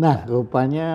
Nah, iya. rupanya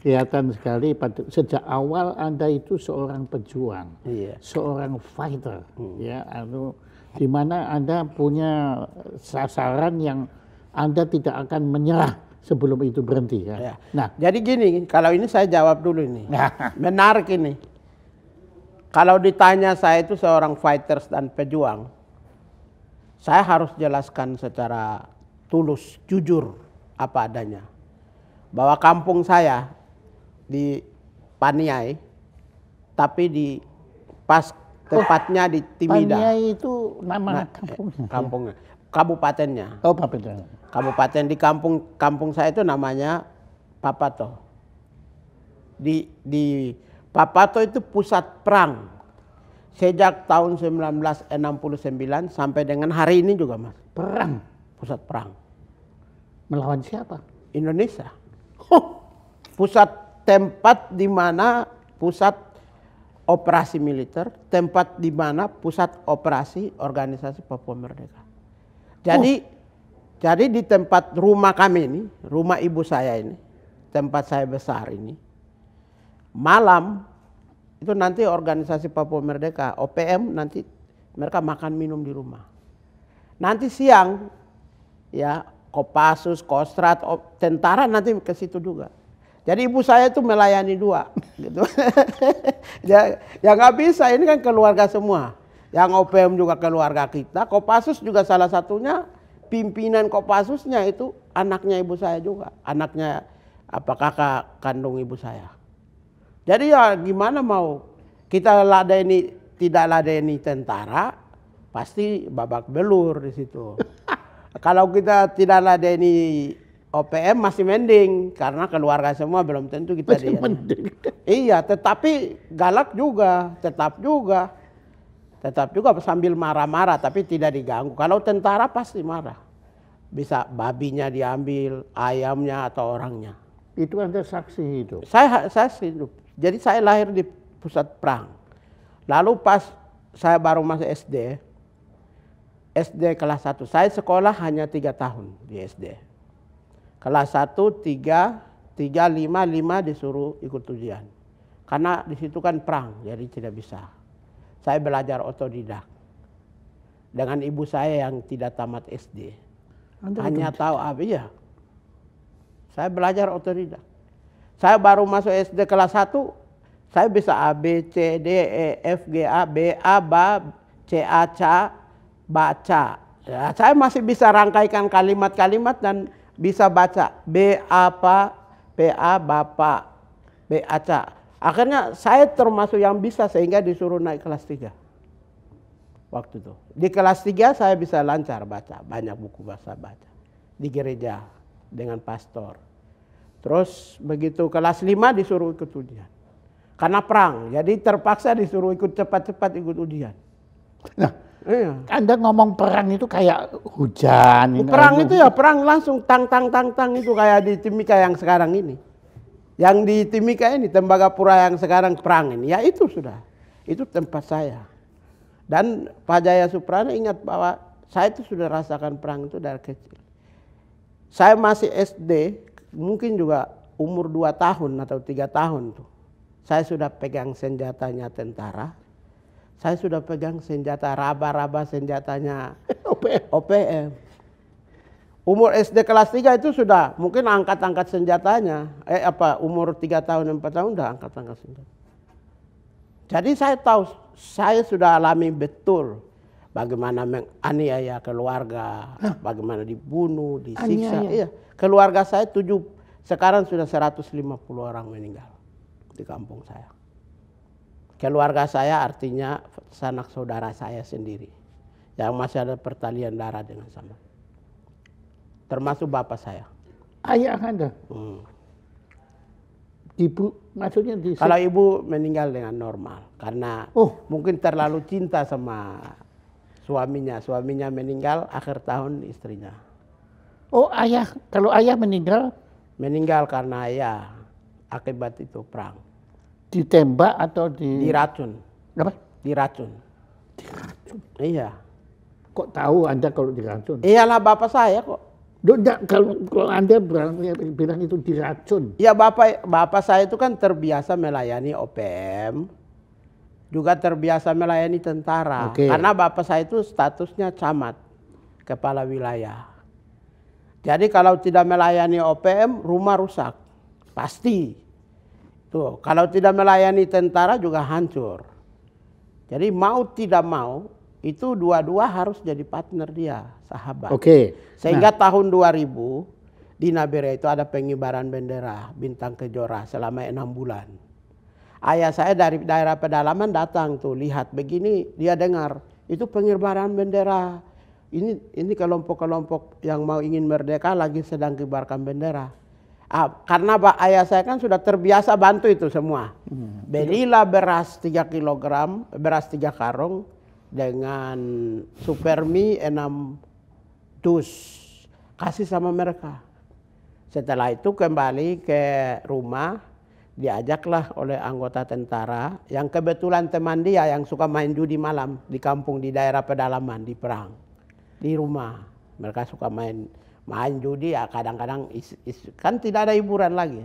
kelihatan sekali sejak awal Anda itu seorang pejuang, iya. seorang fighter, hmm. ya, anu di mana Anda punya sasaran yang Anda tidak akan menyerah sebelum itu berhenti ya. ya. Nah, jadi gini, kalau ini saya jawab dulu ini. Nah. Menarik ini. Kalau ditanya saya itu seorang fighters dan pejuang, saya harus jelaskan secara tulus, jujur apa adanya bahwa kampung saya di Paniai, tapi di pas tepatnya oh, di Timida. Paniai itu nama nah, kampungnya. Eh, kampungnya, kabupatennya. Oh, kabupaten. Kabupaten di kampung kampung saya itu namanya Papato. Di di Papato itu pusat perang sejak tahun 1969 sampai dengan hari ini juga mas. Perang? Pusat perang. Melawan siapa? Indonesia pusat tempat di mana pusat operasi militer, tempat di mana pusat operasi organisasi Papua Merdeka. Jadi oh. jadi di tempat rumah kami ini, rumah ibu saya ini, tempat saya besar ini. Malam itu nanti organisasi Papua Merdeka, OPM nanti mereka makan minum di rumah. Nanti siang ya Kopassus, Kostrat, tentara nanti ke situ juga. Jadi ibu saya itu melayani dua, gitu. Ya, ya nggak bisa, ini kan keluarga semua. Yang OPM juga keluarga kita, Kopassus juga salah satunya pimpinan Kopassusnya itu anaknya ibu saya juga, anaknya apa kakak kandung ibu saya. Jadi ya gimana mau kita ini tidak ini tentara, pasti babak belur di situ. Kalau kita tidak ada ini OPM masih mending karena keluarga semua belum tentu kita masih mending. Iya, tetapi galak juga, tetap juga. Tetap juga sambil marah-marah tapi tidak diganggu. Kalau tentara pasti marah. Bisa babinya diambil, ayamnya atau orangnya. Itu kan saksi hidup. Saya saksi hidup. Jadi saya lahir di pusat perang. Lalu pas saya baru masuk SD, SD kelas 1. Saya sekolah hanya 3 tahun di SD. Kelas 1, 3, 3, 5, 5 disuruh ikut ujian. Karena di situ kan perang, jadi tidak bisa. Saya belajar otodidak. Dengan ibu saya yang tidak tamat SD. Anda hanya betul. tahu apa ah, ya. Saya belajar otodidak. Saya baru masuk SD kelas 1, saya bisa A, B, C, D, E, F, G, A, B, A, B, C, A, C, A, baca. Ya, saya masih bisa rangkaikan kalimat-kalimat dan bisa baca B apa B A bapak B A C. Akhirnya saya termasuk yang bisa sehingga disuruh naik kelas tiga Waktu itu. Di kelas tiga saya bisa lancar baca, banyak buku bahasa baca di gereja dengan pastor. Terus begitu kelas lima disuruh ikut ujian. Karena perang, jadi terpaksa disuruh ikut cepat-cepat ikut ujian. Nah, Iya. Anda ngomong perang itu kayak hujan. Oh, perang itu ya perang langsung tang tang tang tang itu kayak di Timika yang sekarang ini. Yang di Timika ini Tembaga Pura yang sekarang perang ini ya itu sudah. Itu tempat saya. Dan Pak Jaya Suprana ingat bahwa saya itu sudah rasakan perang itu dari kecil. Saya masih SD, mungkin juga umur 2 tahun atau tiga tahun tuh. Saya sudah pegang senjatanya tentara, saya sudah pegang senjata raba-raba senjatanya OPM. Umur SD kelas 3 itu sudah mungkin angkat-angkat senjatanya. Eh apa umur 3 tahun 4 tahun sudah angkat-angkat senjata. Jadi saya tahu saya sudah alami betul bagaimana menganiaya keluarga, Hah? bagaimana dibunuh, disiksa. Aniaya. Iya. Keluarga saya tujuh, sekarang sudah 150 orang meninggal di kampung saya. Keluarga saya artinya sanak saudara saya sendiri yang masih ada pertalian darah dengan sama. Termasuk bapak saya. Ayah Anda? Hmm. Ibu maksudnya di Kalau ibu meninggal dengan normal karena oh. mungkin terlalu cinta sama suaminya. Suaminya meninggal akhir tahun istrinya. Oh ayah, kalau ayah meninggal? Meninggal karena ayah akibat itu perang ditembak atau di diracun. Apa? Diracun. Diracun. Iya. Kok tahu Anda kalau diracun? Iyalah bapak saya kok. Tidak, kalau, kalau Anda bilang itu diracun. Ya bapak bapak saya itu kan terbiasa melayani OPM. Juga terbiasa melayani tentara. Okay. Karena bapak saya itu statusnya camat, kepala wilayah. Jadi kalau tidak melayani OPM, rumah rusak. Pasti Tuh, kalau tidak melayani tentara juga hancur. Jadi mau tidak mau itu dua-dua harus jadi partner dia, sahabat. Oke. Okay. Sehingga nah. tahun 2000 di Nabire itu ada pengibaran bendera bintang kejora selama enam bulan. Ayah saya dari daerah pedalaman datang tuh lihat begini dia dengar itu pengibaran bendera. Ini ini kelompok-kelompok yang mau ingin merdeka lagi sedang kibarkan bendera. Ah, karena Pak ayah saya kan sudah terbiasa bantu itu semua. Hmm. Belilah beras 3 kg, beras 3 karung dengan Supermi 6 dus. Kasih sama mereka. Setelah itu kembali ke rumah, diajaklah oleh anggota tentara yang kebetulan teman dia yang suka main judi malam di kampung di daerah pedalaman di perang di rumah mereka suka main main judi ya kadang-kadang kan tidak ada hiburan lagi.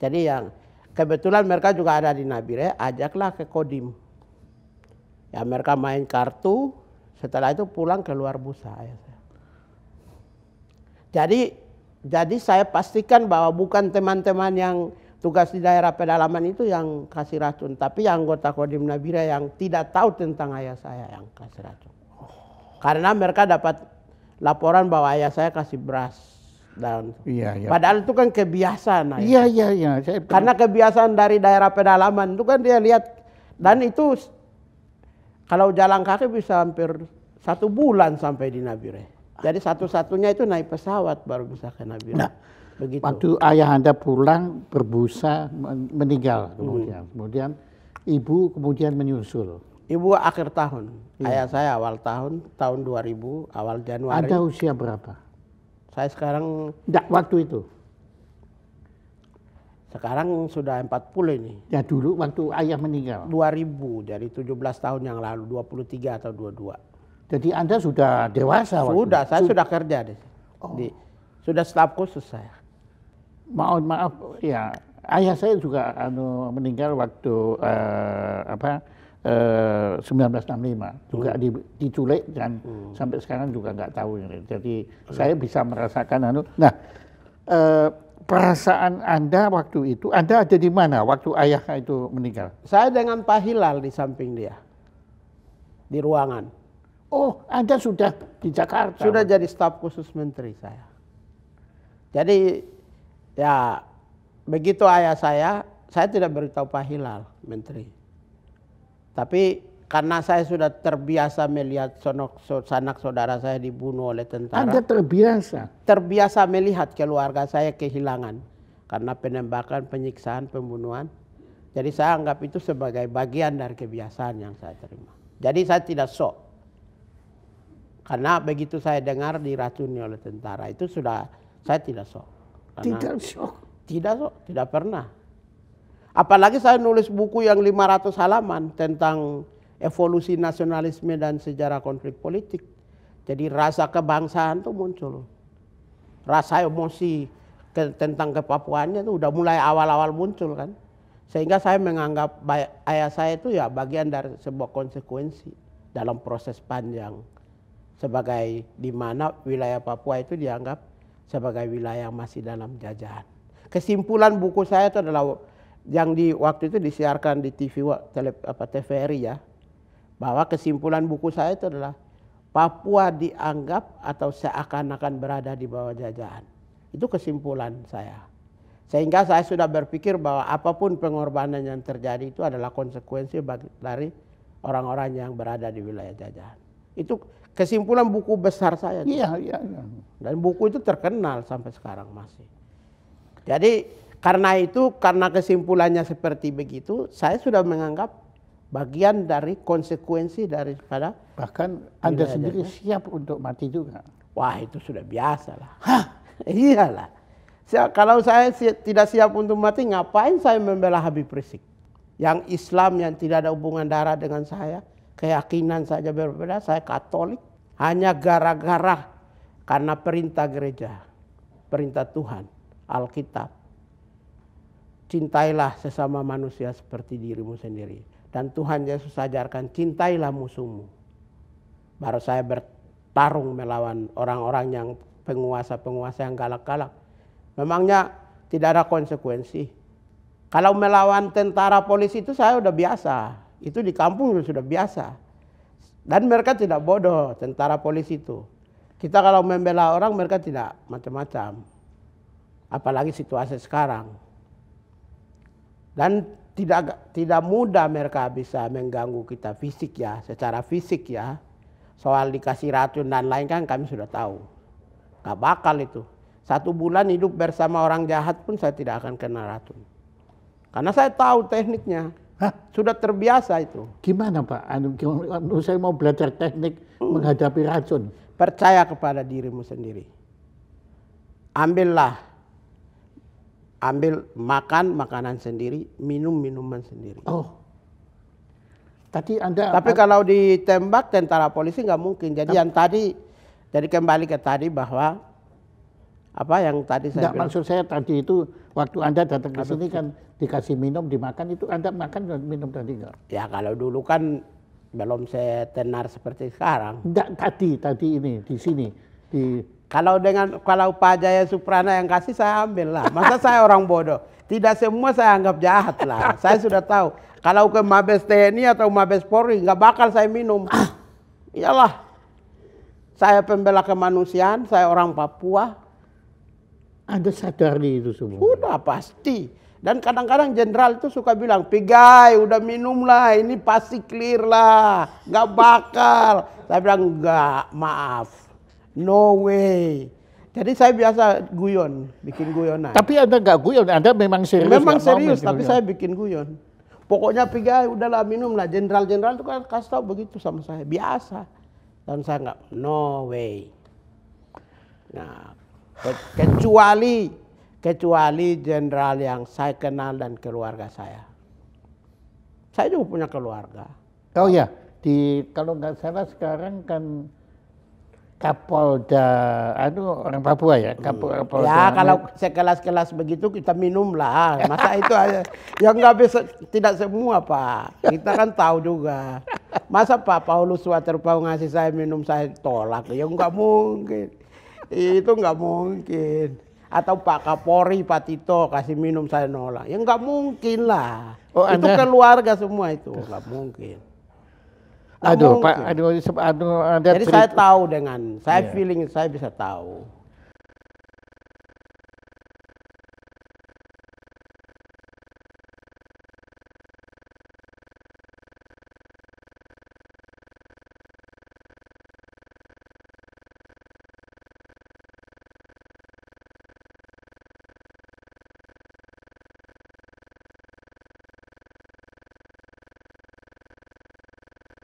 Jadi yang kebetulan mereka juga ada di Nabire, ajaklah ke Kodim. Ya mereka main kartu, setelah itu pulang ke luar busa. Ya jadi jadi saya pastikan bahwa bukan teman-teman yang tugas di daerah pedalaman itu yang kasih racun, tapi anggota Kodim Nabire yang tidak tahu tentang ayah saya yang kasih racun. Karena mereka dapat laporan bahwa ayah saya kasih beras dan iya, iya. padahal itu kan kebiasaan ayah. iya iya iya karena kebiasaan dari daerah pedalaman itu kan dia lihat dan itu kalau jalan kaki bisa hampir satu bulan sampai di Nabire jadi satu-satunya itu naik pesawat baru bisa ke Nabire nah, begitu waktu ayah anda pulang berbusa meninggal kemudian hmm. kemudian ibu kemudian menyusul Ibu akhir tahun, iya. ayah saya awal tahun, tahun 2000, awal Januari. Ada usia berapa? Saya sekarang... Tidak waktu itu? Sekarang sudah 40 ini. Ya dulu waktu ayah meninggal? 2000, dari 17 tahun yang lalu, 23 atau 22. Jadi Anda sudah dewasa sudah, waktu Sudah, saya sudah kerja. Di, oh. di, sudah staf khusus saya. Maaf, maaf, ya ayah saya juga anu, meninggal waktu uh, apa 1965 eh, juga hmm. diculik dan hmm. sampai sekarang juga nggak tahu ini. Jadi hmm. saya bisa merasakan anu. Nah, eh, perasaan Anda waktu itu, Anda ada di mana waktu ayah itu meninggal? Saya dengan Pak Hilal di samping dia. Di ruangan. Oh, Anda sudah di Jakarta. Sudah jadi staf khusus menteri saya. Jadi ya begitu ayah saya, saya tidak beritahu Pak Hilal menteri. Tapi karena saya sudah terbiasa melihat sonok, sanak saudara saya dibunuh oleh tentara. Anda terbiasa? Terbiasa melihat keluarga saya kehilangan karena penembakan, penyiksaan, pembunuhan. Jadi saya anggap itu sebagai bagian dari kebiasaan yang saya terima. Jadi saya tidak sok. Karena begitu saya dengar diracuni oleh tentara itu sudah saya tidak sok. Karena tidak sok? Tidak sok, tidak pernah. Apalagi saya nulis buku yang 500 halaman tentang evolusi nasionalisme dan sejarah konflik politik. Jadi rasa kebangsaan itu muncul. Rasa emosi ke, tentang kepapuannya itu udah mulai awal-awal muncul kan. Sehingga saya menganggap ayah saya itu ya bagian dari sebuah konsekuensi dalam proses panjang. Sebagai di mana wilayah Papua itu dianggap sebagai wilayah yang masih dalam jajahan. Kesimpulan buku saya itu adalah yang di waktu itu disiarkan di TV tele, apa TVRI ya bahwa kesimpulan buku saya itu adalah Papua dianggap atau seakan-akan berada di bawah jajahan. Itu kesimpulan saya. Sehingga saya sudah berpikir bahwa apapun pengorbanan yang terjadi itu adalah konsekuensi bagi dari orang-orang yang berada di wilayah jajahan. Itu kesimpulan buku besar saya. Iya, iya, iya. Dan buku itu terkenal sampai sekarang masih. Jadi karena itu, karena kesimpulannya seperti begitu, saya sudah menganggap bagian dari konsekuensi daripada bahkan Anda sendiri ajarnya. siap untuk mati juga. Wah, itu sudah biasa lah. Hah, iyalah. Kalau saya tidak siap untuk mati, ngapain saya membela Habib Rizik? Yang Islam yang tidak ada hubungan darah dengan saya, keyakinan saja berbeda, saya Katolik, hanya gara-gara karena perintah gereja, perintah Tuhan, Alkitab cintailah sesama manusia seperti dirimu sendiri. Dan Tuhan Yesus ajarkan, cintailah musuhmu. Baru saya bertarung melawan orang-orang yang penguasa-penguasa yang galak-galak. Memangnya tidak ada konsekuensi. Kalau melawan tentara polisi itu saya sudah biasa. Itu di kampung sudah biasa. Dan mereka tidak bodoh, tentara polisi itu. Kita kalau membela orang mereka tidak macam-macam. Apalagi situasi sekarang dan tidak tidak mudah mereka bisa mengganggu kita fisik ya, secara fisik ya. Soal dikasih racun dan lain kan kami sudah tahu. Gak bakal itu. Satu bulan hidup bersama orang jahat pun saya tidak akan kena racun. Karena saya tahu tekniknya. Hah? Sudah terbiasa itu. Gimana Pak? Anu, anu saya mau belajar teknik hmm. menghadapi racun. Percaya kepada dirimu sendiri. Ambillah ambil makan makanan sendiri, minum minuman sendiri. Oh. Tadi Anda Tapi kalau ditembak tentara polisi nggak mungkin. Jadi yang tadi jadi kembali ke tadi bahwa apa yang tadi saya Nggak, maksud saya tadi itu waktu Anda datang ke sini kan dikasih minum, dimakan itu Anda makan dan minum tadi enggak? Ya kalau dulu kan belum saya tenar seperti sekarang. Enggak, tadi tadi ini di sini di kalau dengan kalau Pak Jaya Suprana yang kasih saya ambil lah. Masa saya orang bodoh? Tidak semua saya anggap jahat lah. saya sudah tahu. Kalau ke Mabes TNI atau Mabes Polri nggak bakal saya minum. Iyalah. Saya pembela kemanusiaan, saya orang Papua. Ada sadar di itu semua. Sudah pasti. Dan kadang-kadang jenderal itu suka bilang, pigai udah minum lah, ini pasti clear lah, nggak bakal. saya bilang, enggak, maaf No way. Jadi saya biasa guyon, bikin guyonan. Tapi Anda nggak guyon, Anda memang serius. Memang serius, tapi guyon. saya bikin guyon. Pokoknya piga udahlah lah. Jenderal-jenderal itu kan kasih tau begitu sama saya, biasa. Dan saya nggak, no way. Nah, kecuali kecuali jenderal yang saya kenal dan keluarga saya. Saya juga punya keluarga. Oh iya, di kalau nggak salah sekarang kan Kapolda, anu orang Papua ya, hmm. Kapolda. Ya anu. kalau sekelas-kelas begitu kita minum lah. Masa itu aja, ya nggak bisa, tidak semua Pak. Kita kan tahu juga. Masa Pak Paulus Waterpau ngasih saya minum saya tolak, ya nggak mungkin. Itu nggak mungkin. Atau Pak Kapolri, Pak Tito kasih minum saya nolak, ya nggak mungkin lah. Oh, itu anda... keluarga semua itu, nggak mungkin aduh pak aduh aduh aduh, jadi saya tahu dengan saya aduh, iya. feeling saya bisa tahu